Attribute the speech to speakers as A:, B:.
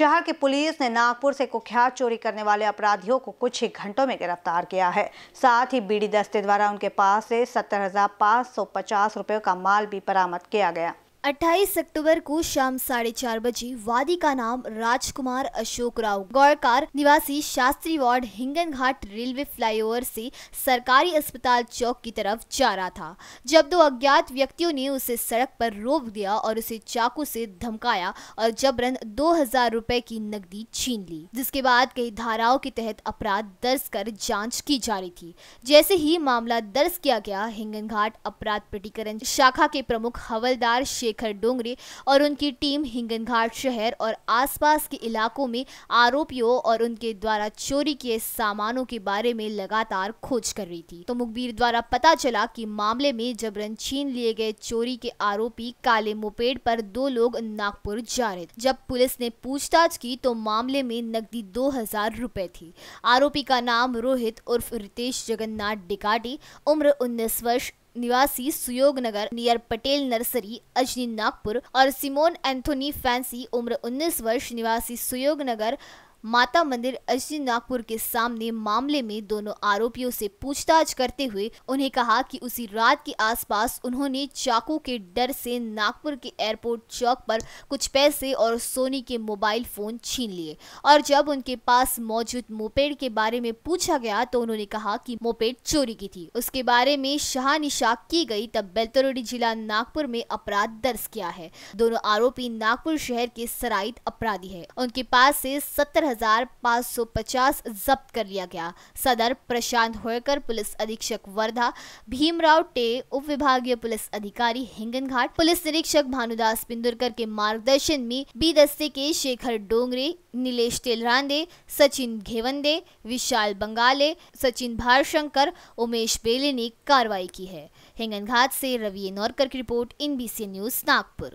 A: शहर की पुलिस ने नागपुर से कुख्यात चोरी करने वाले अपराधियों को कुछ ही घंटों में गिरफ्तार किया है साथ ही बीडी दस्ते द्वारा उनके पास से सत्तर हजार पाँच सौ पचास रुपये का माल भी बरामद किया गया
B: 28 अक्टूबर को शाम साढ़े चार बजे वादी का नाम राजकुमार अशोक राव गौरकार निवासी शास्त्री वार्ड हिंगन घाट रेलवे फ्लाईओवर से सरकारी अस्पताल चौक की तरफ जा रहा था जब दो अज्ञात व्यक्तियों ने उसे सड़क पर रोक दिया और उसे चाकू से धमकाया और जबरन दो हजार रुपए की नकदी छीन ली जिसके बाद कई धाराओं के तहत अपराध दर्ज कर जाँच की जा रही थी जैसे ही मामला दर्ज किया गया हिंगन घाट अपराध प्रतिकरण शाखा के प्रमुख हवलदार शेख शेखर डोंगरे और उनकी टीम हिंगनघाट शहर और आसपास के इलाकों में आरोपियों और उनके द्वारा चोरी किए सामानों के बारे में लगातार खोज कर रही थी तो मुखबिर द्वारा पता चला कि मामले में जबरन छीन लिए गए चोरी के आरोपी काले मोपेड पर दो लोग नागपुर जा रहे थे जब पुलिस ने पूछताछ की तो मामले में नकदी दो हजार थी आरोपी का नाम रोहित उर्फ रितेश जगन्नाथ डिकाटी उम्र उन्नीस वर्ष निवासी सुयोग नगर नियर पटेल नर्सरी अजनी नागपुर और सिमोन एंथोनी फैंसी उम्र 19 वर्ष निवासी सुयोग नगर माता मंदिर अजी नागपुर के सामने मामले में दोनों आरोपियों से पूछताछ करते हुए उन्हें कहा कि उसी रात के आसपास उन्होंने चाकू के डर से नागपुर के एयरपोर्ट चौक पर कुछ पैसे और सोनी के मोबाइल फोन छीन लिए और जब उनके पास मौजूद मोपेड के बारे में पूछा गया तो उन्होंने कहा कि मोपेड चोरी की थी उसके बारे में शाहनिशा की गई तब बेलतरोडी जिला नागपुर में अपराध दर्ज किया है दोनों आरोपी नागपुर शहर के सराइत अपराधी है उनके पास से सत्तर 4550 जब्त कर लिया गया सदर प्रशांत होयकर पुलिस अधीक्षक वर्धा भीमराव टे उप विभागीय पुलिस अधिकारी हिंगन घाट पुलिस निरीक्षक भानुदास पिंदुरकर के मार्गदर्शन में बी दस्ते के शेखर डोंगरे नीलेष तेलरांडे सचिन घेवंदे विशाल बंगाले सचिन भारशंकर उमेश बेले ने कार्रवाई की है हिंगन घाट से रवि नौरकर की रिपोर्ट इन न्यूज नागपुर